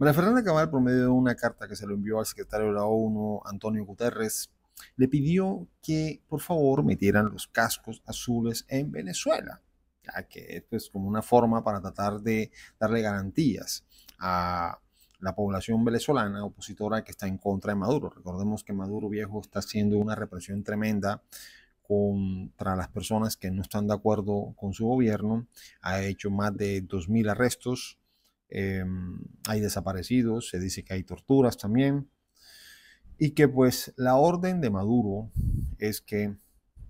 María Fernanda Cabal, por medio de una carta que se lo envió al secretario de la ONU, Antonio Guterres, le pidió que por favor metieran los cascos azules en Venezuela, ya que esto es como una forma para tratar de darle garantías a la población venezolana opositora que está en contra de Maduro. Recordemos que Maduro Viejo está haciendo una represión tremenda contra las personas que no están de acuerdo con su gobierno. Ha hecho más de 2.000 arrestos Em, hay desaparecidos, se dice que hay torturas también, y que pues la orden de Maduro es que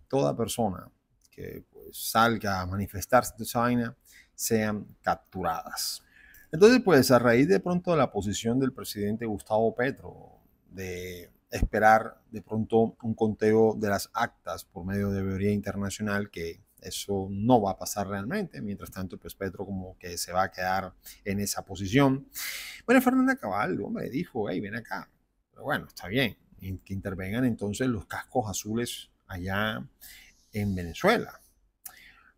toda persona que pues, salga a manifestarse de esa vaina sean capturadas. Entonces pues a raíz de pronto de la posición del presidente Gustavo Petro de esperar de pronto un conteo de las actas por medio de teoría internacional que eso no va a pasar realmente. Mientras tanto, pues Petro como que se va a quedar en esa posición. Bueno, Fernanda Cabal, hombre, dijo, hey, ven acá. Pero bueno, está bien. Que intervengan entonces los cascos azules allá en Venezuela.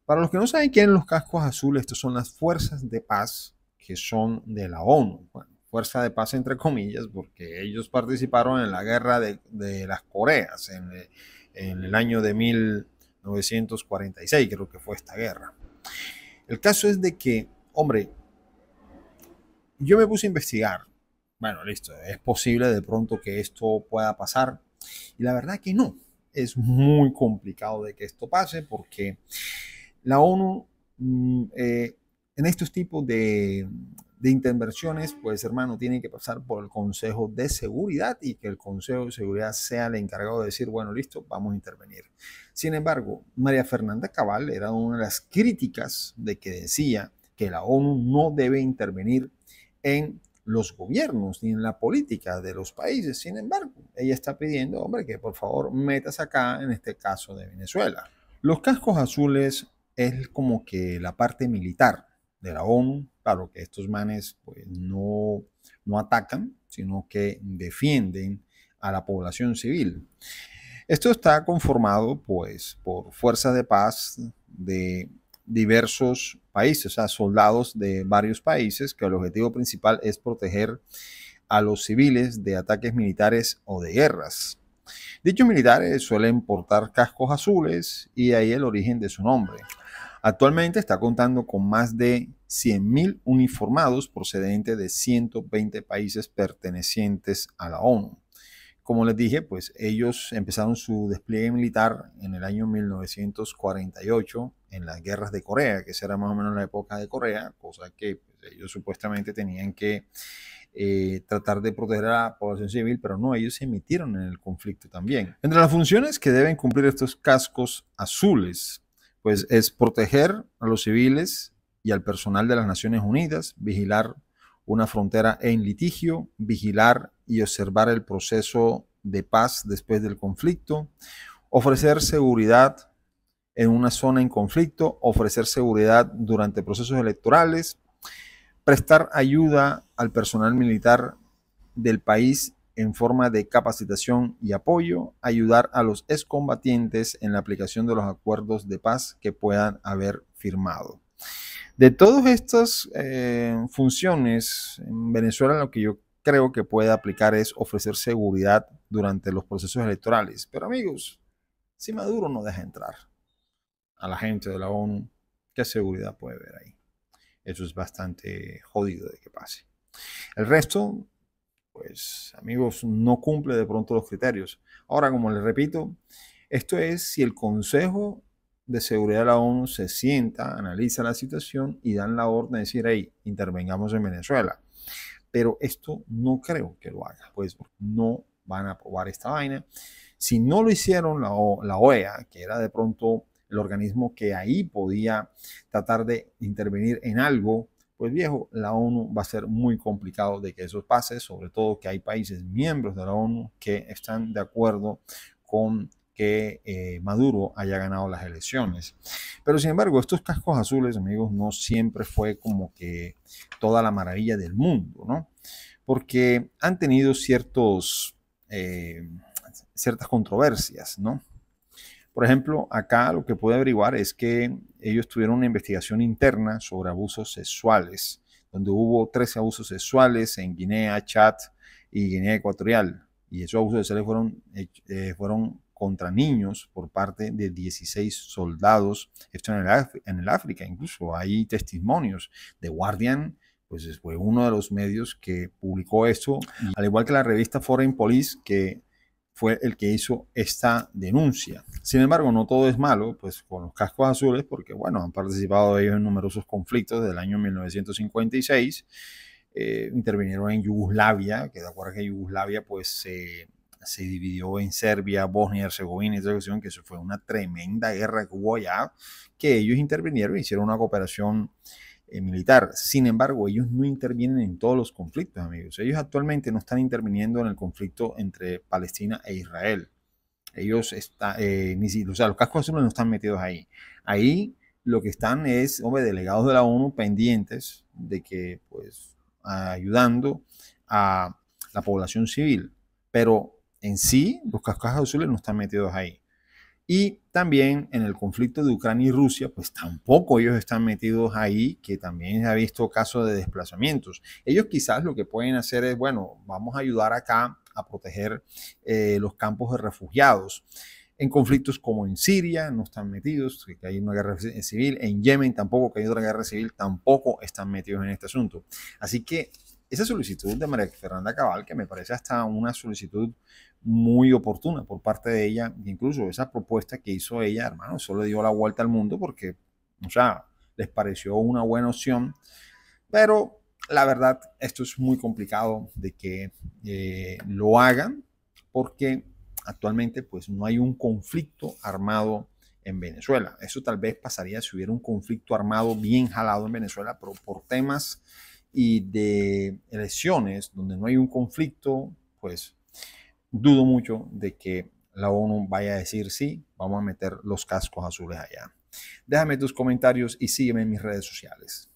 Para los que no saben quién los cascos azules, estos son las fuerzas de paz que son de la ONU. fuerza de paz entre comillas, porque ellos participaron en la guerra de, las Coreas en, en el año de mil... 1946, creo que fue esta guerra. El caso es de que, hombre, yo me puse a investigar. Bueno, listo, es posible de pronto que esto pueda pasar. Y la verdad que no, es muy complicado de que esto pase porque la ONU mm, eh, en estos tipos de, intervenciones, pues hermano, tiene que pasar por el Consejo de Seguridad y que el Consejo de Seguridad sea el encargado de decir, bueno, listo, vamos a intervenir. Sin embargo, María Fernanda Cabal era una de las críticas de que decía que la ONU no debe intervenir en los gobiernos ni en la política de los países. Sin embargo, ella está pidiendo, hombre, que por favor metas acá en este caso de Venezuela. Los cascos azules es como que la parte militar de la ONU. Claro que estos manes pues, no, no atacan, sino que defienden a la población civil. Esto está conformado pues, por fuerzas de paz de diversos países, o sea, soldados de varios países, que el objetivo principal es proteger a los civiles de ataques militares o de guerras. Dichos militares suelen portar cascos azules y ahí el origen de su nombre. Actualmente está contando con más de 100.000 uniformados procedentes de 120 países pertenecientes a la ONU. Como les dije, pues ellos empezaron su despliegue militar en el año 1948 en las guerras de Corea, que será más o menos la época de Corea, cosa que pues, ellos supuestamente tenían que eh, tratar de proteger a la población civil, pero no, ellos se emitieron en el conflicto también. Entre las funciones que deben cumplir estos cascos azules pues es proteger a los civiles y al personal de las Naciones Unidas, vigilar una frontera en litigio, vigilar y observar el proceso de paz después del conflicto, ofrecer seguridad en una zona en conflicto, ofrecer seguridad durante procesos electorales, prestar ayuda al personal militar del país en forma de capacitación y apoyo, ayudar a los excombatientes en la aplicación de los acuerdos de paz que puedan haber firmado. De todas estas eh, funciones, en Venezuela lo que yo creo que puede aplicar es ofrecer seguridad durante los procesos electorales. Pero amigos, si Maduro no deja entrar a la gente de la ONU, ¿qué seguridad puede haber ahí? Eso es bastante jodido de que pase. El resto pues amigos, no cumple de pronto los criterios. Ahora, como les repito, esto es si el Consejo de Seguridad de la ONU se sienta, analiza la situación y dan la orden de decir, hey, intervengamos en Venezuela. Pero esto no creo que lo haga, pues no van a aprobar esta vaina. Si no lo hicieron la, la OEA, que era de pronto el organismo que ahí podía tratar de intervenir en algo pues viejo, la ONU va a ser muy complicado de que eso pase, sobre todo que hay países miembros de la ONU que están de acuerdo con que eh, Maduro haya ganado las elecciones. Pero sin embargo, estos cascos azules, amigos, no siempre fue como que toda la maravilla del mundo, ¿no? Porque han tenido eh, ciertas controversias, ¿no? Por ejemplo, acá lo que puede averiguar es que ellos tuvieron una investigación interna sobre abusos sexuales, donde hubo 13 abusos sexuales en Guinea, Chad y Guinea Ecuatorial. Y esos abusos sexuales fueron, eh, fueron contra niños por parte de 16 soldados, esto en el, en el África, incluso hay testimonios. de Guardian pues fue uno de los medios que publicó esto, al igual que la revista Foreign Police, que fue el que hizo esta denuncia. Sin embargo, no todo es malo, pues con los cascos azules, porque bueno, han participado ellos en numerosos conflictos desde el año 1956. Eh, intervinieron en Yugoslavia, que de acuerdo que Yugoslavia pues se, dividió en Serbia, Bosnia, Herzegovina y que eso fue una tremenda guerra que hubo que ellos intervinieron hicieron una cooperación eh, militar. Sin embargo, ellos no intervienen en todos los conflictos, amigos. Ellos actualmente no están interviniendo en el conflicto entre Palestina e Israel. Ellos están, eh, ni o sea, los cascos azules no están metidos ahí. Ahí lo que están es, hombre, delegados de la ONU pendientes de que, pues, ayudando a la población civil. Pero en sí, los cascos azules no están metidos ahí. Y también en el conflicto de Ucrania y Rusia, pues tampoco ellos están metidos ahí, que también ha visto casos de desplazamientos. Ellos quizás lo que pueden hacer es, bueno, vamos a ayudar acá a proteger eh, los campos de refugiados. En conflictos como en Siria no están metidos, que hay una guerra civil, en Yemen tampoco, que hay otra guerra civil, tampoco están metidos en este asunto. Así que esa solicitud de María Fernanda Cabal, que me parece hasta una solicitud muy oportuna por parte de ella, incluso esa propuesta que hizo ella, hermano, eso le dio la vuelta al mundo porque, o sea, les pareció una buena opción, pero la verdad, esto es muy complicado de que eh, lo hagan porque actualmente pues no hay un conflicto armado en Venezuela. Eso tal vez pasaría si hubiera un conflicto armado bien jalado en Venezuela, pero por temas y de elecciones donde no hay un conflicto, pues dudo mucho de que la ONU vaya a decir sí, vamos a meter los cascos azules allá. Déjame tus comentarios y sígueme en mis redes sociales.